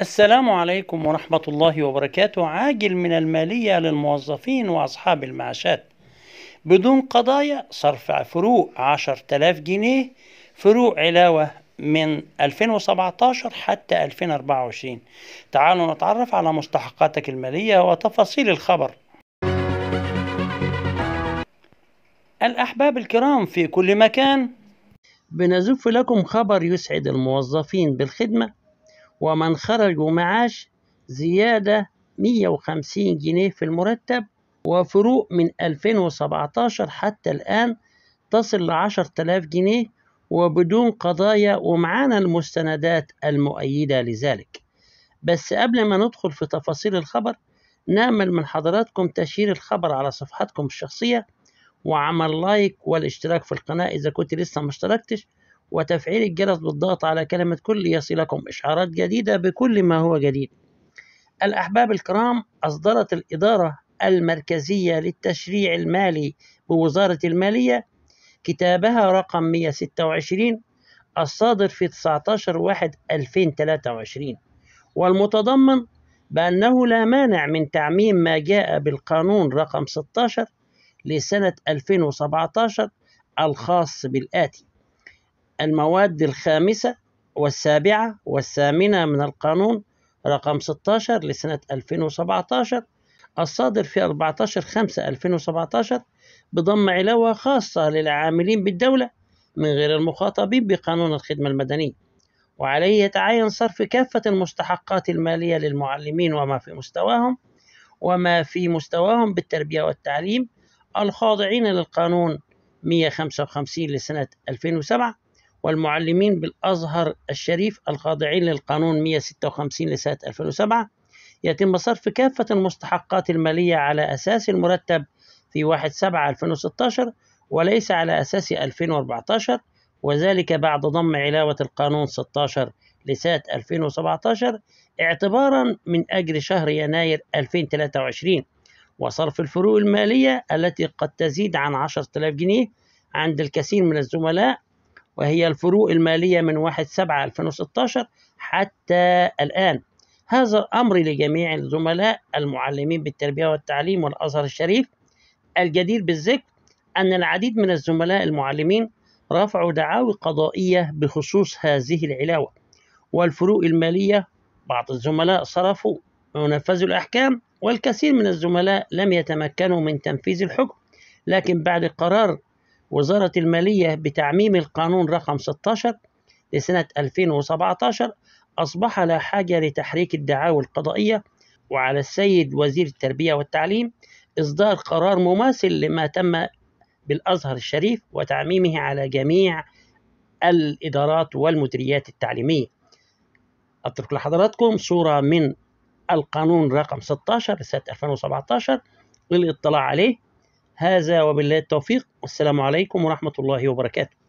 السلام عليكم ورحمة الله وبركاته عاجل من المالية للموظفين وأصحاب المعاشات بدون قضايا صرف فروع تلاف جنيه فروع علاوة من 2017 حتى 2024 تعالوا نتعرف على مستحقاتك المالية وتفاصيل الخبر الأحباب الكرام في كل مكان بنزف لكم خبر يسعد الموظفين بالخدمة ومن خرجوا معاش زيادة 150 جنيه في المرتب وفروق من 2017 حتى الآن تصل ل 10000 جنيه وبدون قضايا ومعانا المستندات المؤيدة لذلك بس قبل ما ندخل في تفاصيل الخبر نأمل من حضراتكم تشير الخبر على صفحاتكم الشخصية وعمل لايك والاشتراك في القناة إذا كنت لسه ما اشتركتش وتفعيل الجرس بالضغط على كلمة كل يصلكم إشعارات جديدة بكل ما هو جديد. الأحباب الكرام أصدرت الإدارة المركزية للتشريع المالي بوزارة المالية كتابها رقم 126 الصادر في 19 واحد 2023 والمتضمن بأنه لا مانع من تعميم ما جاء بالقانون رقم 16 لسنة 2017 الخاص بالآتي المواد الخامسة والسابعة والثامنة من القانون رقم 16 لسنة 2017 الصادر في 14 5 2017 بضم علاوة خاصة للعاملين بالدولة من غير المخاطبين بقانون الخدمة المدنية وعليه يتعين صرف كافة المستحقات المالية للمعلمين وما في مستواهم وما في مستواهم بالتربية والتعليم الخاضعين للقانون 155 لسنة 2007 والمعلمين بالأزهر الشريف الخاضعين للقانون 156 لسنة 2007 يتم صرف كافة المستحقات المالية على أساس المرتب في 1/7/2016 وليس على أساس 2014 وذلك بعد ضم علاوة القانون 16 لسنة 2017 اعتبارا من أجل شهر يناير 2023 وصرف الفروق المالية التي قد تزيد عن 10000 جنيه عند الكثير من الزملاء وهي الفروق المالية من 1 7 2016 حتى الآن هذا الأمر لجميع الزملاء المعلمين بالتربية والتعليم والأزهر الشريف الجدير بالذكر أن العديد من الزملاء المعلمين رفعوا دعاوي قضائية بخصوص هذه العلاوة والفروق المالية بعض الزملاء صرفوا ونفذوا الأحكام والكثير من الزملاء لم يتمكنوا من تنفيذ الحكم لكن بعد قرار وزارة المالية بتعميم القانون رقم 16 لسنة 2017 أصبح لا حاجة لتحريك الدعاوى القضائية وعلى السيد وزير التربية والتعليم إصدار قرار مماثل لما تم بالأزهر الشريف وتعميمه على جميع الإدارات والمديريات التعليمية أترك لحضراتكم صورة من القانون رقم 16 لسنة 2017 للاطلاع عليه هذا وبالله التوفيق والسلام عليكم ورحمة الله وبركاته